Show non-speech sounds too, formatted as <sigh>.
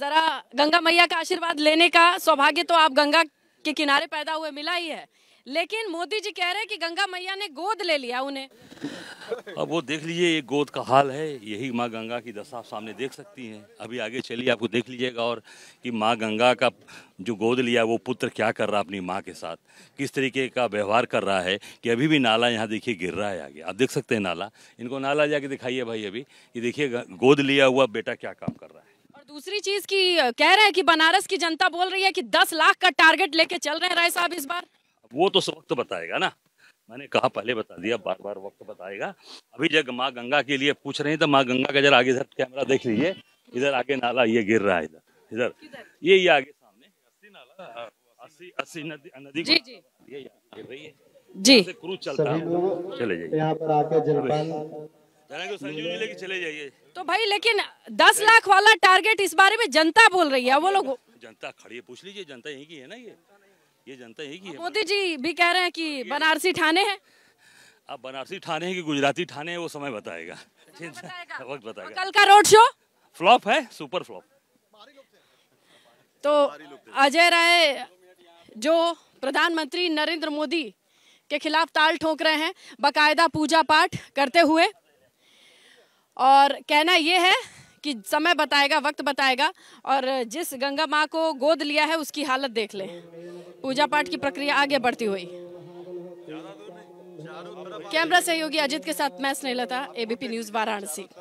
जरा गंगा मैया का आशीर्वाद लेने का सौभाग्य तो आप गंगा के किनारे पैदा हुए मिला ही है लेकिन मोदी जी कह रहे हैं कि गंगा मैया ने गोद ले लिया उन्हें अब वो देख लीजिए ये गोद का हाल है यही माँ गंगा की दशा आप सामने देख सकती हैं अभी आगे चलिए आपको देख लीजिएगा और कि माँ गंगा का जो गोद लिया वो पुत्र क्या कर रहा है अपनी माँ के साथ किस तरीके का व्यवहार कर रहा है कि अभी भी नाला यहाँ देखिए गिर रहा है आगे आप देख सकते हैं नाला इनको नाला जाके दिखाइए भाई अभी ये देखिए गोद लिया हुआ बेटा क्या काम कर रहा है दूसरी चीज की कह रहे हैं कि बनारस की जनता बोल रही है कि दस लाख का टारगेट लेके चल रहे हैं राय साहब इस बार वो तो वक्त बताएगा ना मैंने कहा पहले बता दिया बार बार वक्त बताएगा अभी जब माँ गंगा के लिए पूछ रहे हैं तो माँ गंगा का जरा आगे इधर कैमरा देख लीजिए इधर आगे नाला ये गिर रहा है इधर इधर ये ये आगे सामने अस्सी नाला अस्सी अस्सी नदी नदी जी जी ये गिर रही है जी क्रूज चलता है चले जाइए यहाँ पर आके जलपान तो लेके चले जाइए तो भाई लेकिन दस लाख वाला टारगेट इस बारे में जनता बोल रही है वो लोग जनता खड़ी पूछ लीजिए जनता यही की है ना ये ये जनता यही की है मोदी जी भी कह रहे हैं कि बनारसी ठाने हैं अब बनारसी ठाने हैं कि गुजराती ठाने हैं वो समय <laughs> बताएगा वक्त बताएगा कल का रोड शो फ्लॉप है सुपर फ्लॉप तो अजय राय जो प्रधानमंत्री नरेंद्र मोदी के खिलाफ ताल ठोक रहे हैं बकायदा पूजा पाठ करते हुए और कहना ये है कि समय बताएगा वक्त बताएगा और जिस गंगा माँ को गोद लिया है उसकी हालत देख लें पूजा पाठ की प्रक्रिया आगे बढ़ती हुई कैमरा सहयोगी अजित के साथ मैं स्नेहलता एबीपी न्यूज वाराणसी